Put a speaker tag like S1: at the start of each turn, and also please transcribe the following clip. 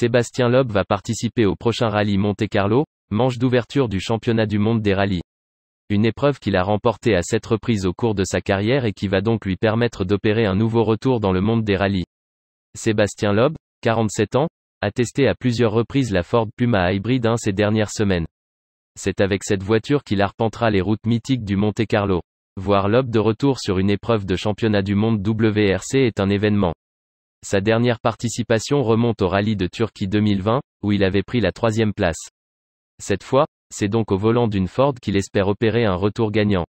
S1: Sébastien Loeb va participer au prochain rallye Monte-Carlo, manche d'ouverture du championnat du monde des rallyes. Une épreuve qu'il a remportée à sept reprises au cours de sa carrière et qui va donc lui permettre d'opérer un nouveau retour dans le monde des rallyes. Sébastien Loeb, 47 ans, a testé à plusieurs reprises la Ford Puma Hybrid 1 ces dernières semaines. C'est avec cette voiture qu'il arpentera les routes mythiques du Monte Carlo. Voir Loeb de retour sur une épreuve de championnat du monde WRC est un événement. Sa dernière participation remonte au rallye de Turquie 2020, où il avait pris la troisième place. Cette fois, c'est donc au volant d'une Ford qu'il espère
S2: opérer un retour gagnant.